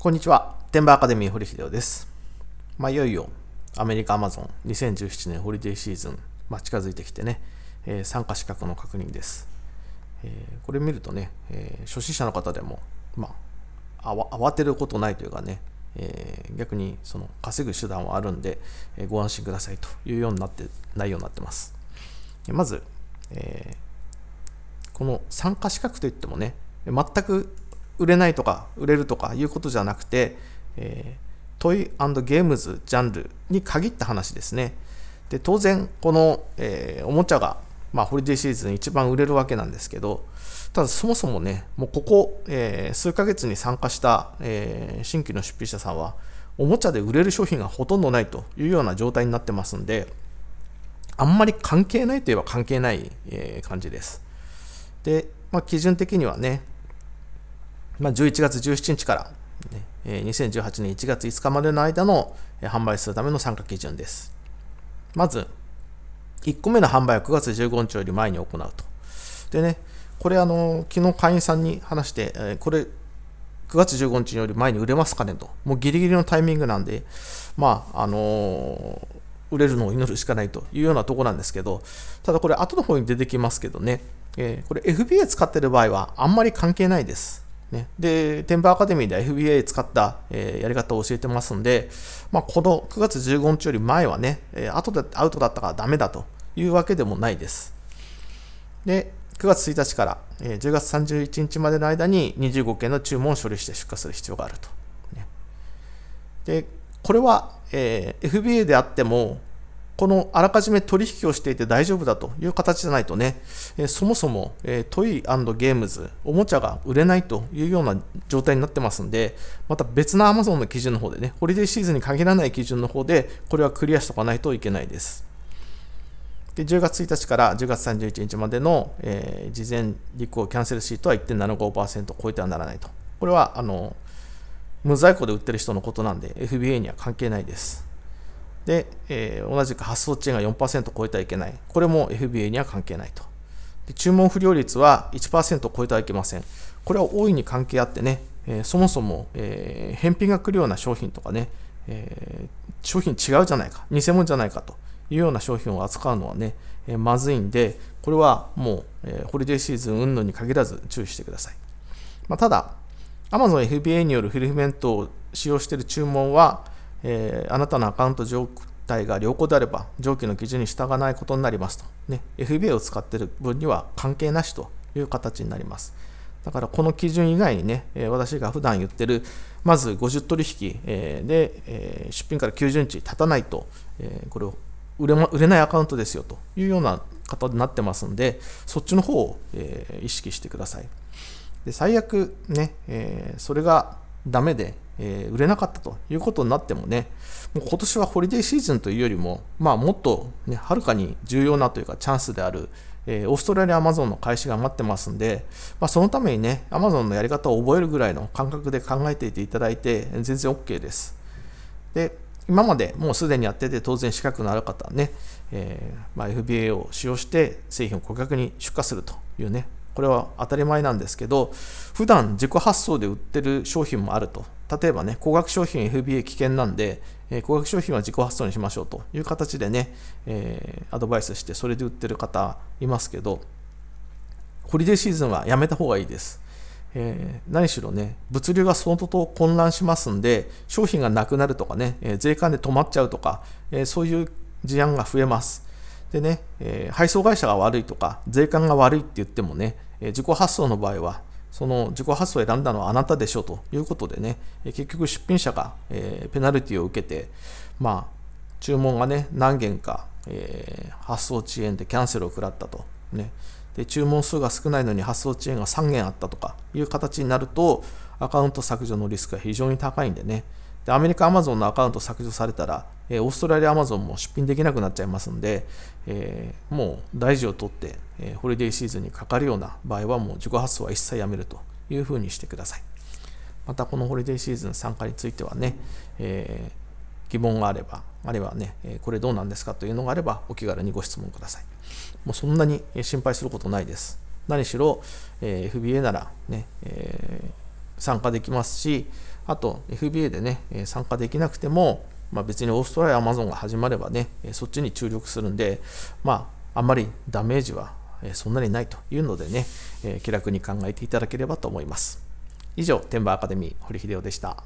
こんにちは。ンバーアカデミー堀秀夫です。まあ、いよいよアメリカアマゾン2017年ホリデーシーズン、まあ、近づいてきてね、えー、参加資格の確認です。えー、これ見るとね、えー、初心者の方でも、まあ、慌てることないというかね、え逆にその稼ぐ手段はあるんで、えご安心くださいというようになって、内容になってます。まず、えこの参加資格といってもね、全く売れないとか売れるとかいうことじゃなくて、えー、トイゲームズジャンルに限った話ですね。で当然この、えー、おもちゃが、まあ、ホリデーシーズン一番売れるわけなんですけどただそもそもねもうここ、えー、数ヶ月に参加した、えー、新規の出品者さんはおもちゃで売れる商品がほとんどないというような状態になってますんであんまり関係ないといえば関係ない、え感じですで、まあ、基準的にはねまあ、11月17日から、ね、2018年1月5日までの間の販売するための参加基準です。まず、1個目の販売は9月15日より前に行うと。でね、これあの、昨日会員さんに話して、えこれ、9月15日より前に売れますかねと。もうギリギリのタイミングなんで、まあ、あのー売れるのを祈るしかないというようなとこなんですけど、ただこれ後の方に出てきますけどね、えー、これ FBA 使ってる場合はあんまり関係ないです。ね、で、テンパアカデミーで FBA 使った、えー、やり方を教えてますんで、まあ、この9月15日より前はね、えー、後でアウトだったからダメだというわけでもないです。で、9月1日から、えー、10月31日までの間に25件の注文を処理して出荷する必要があると。ね、で、これは、えー、FBA であっても、このあらかじめ取引をしていて大丈夫だという形じゃないとね、えそもそも、えトイゲームズ、おもちゃが売れないというような状態になってますんで、また別の Amazon の基準の方でね、ホリデーシーズンに限らない基準の方で、これはクリアしておかないといけないです。で10月1日から10月31日までの、えー、事前立候キャンセルシートは1.75%超えてはならないと。これはあの無在庫で売ってる人のことなんで FBA には関係ないです。で、えー、同じく発送遅延が4%を超えてはいけない。これも FBA には関係ないと。で注文不良率は1%を超えてはいけません。これは大いに関係あってね、えー、そもそも、えー、返品が来るような商品とかね、え商品違うじゃないか、偽物じゃないかというような商品を扱うのはね、えまずいんで、これはもう、えホリデーシーズン運動に限らず注意してください。まあ、ただ、Amazon FBA によるフィルメントを使用している注文は、えー、あなたのアカウント状態が良好であれば、上記の基準に従わないことになりますと。ね、FBA を使っている分には関係なしという形になります。だからこの基準以外にね、私が普段言ってる、まず50取引で出品から90日経たないと、これを売れ売れないアカウントですよというような方になってますんで、そっちの方を意識してください。で最悪ね、それがダメでえー、売れなかったということになってもね、もう今年はホリデーシーズンというよりも、まあ、もっと、ね、はるかに重要なというかチャンスである、えー、オーストラリアアマゾンの開始が待ってますんで、まあ、そのためにね、アマゾンのやり方を覚えるぐらいの感覚で考えていていただいて、全然 OK です。で今までもうすでにやってて当然資格のある方はね、えー、まあ、FBA を使用して製品を顧客に出荷するというねこれは当たり前なんですけど普段自己発送で売ってる商品もあると例えばね、高額商品 FBA 危険なんで、えー、高額商品は自己発送にしましょうという形でね、えー、アドバイスして、それで売ってる方いますけど、ホリデーシーズンはやめた方がいいです。えー、何しろね、物流が相当混乱しますんで、商品がなくなるとかね、えー、税関で止まっちゃうとか、えー、そういう事案が増えます。でね、え配送会社が悪いとか、税関が悪いって言ってもね、え自己発送の場合はその自己発想を選んだのはあなたでしょということでね、結局出品者が、えー、ペナルティを受けて、まあ、注文がね、何件か、えー、発送遅延でキャンセルを食らったと、ねで。注文数が少ないのに発送遅延が3件あったとかいう形になると、アカウント削除のリスクが非常に高いんでね、で、アメリカアマゾンのアカウント削除されたら、えオーストラリアアマゾンも出品できなくなっちゃいますんで、えー、もう大事を取って、えー、ホリデーシーズンにかかるような場合はもう自己発送は一切やめるというふうにしてください。またこのホリデーシーズン参加についてはね、えー、疑問があれば、あるいはね、これどうなんですかというのがあればお気軽にご質問ください。もうそんなに心配することないです。何しろ、え FBA ならね、え参加できますし、あと FBA でね、参加できなくても、まあ、別にオーストラリア、アマゾンが始まればね、そっちに注力するんで、まあ、あんまりダメージはそんなにないというのでね、気楽に考えていただければと思います。以上、天馬アカデミー、堀秀夫でした。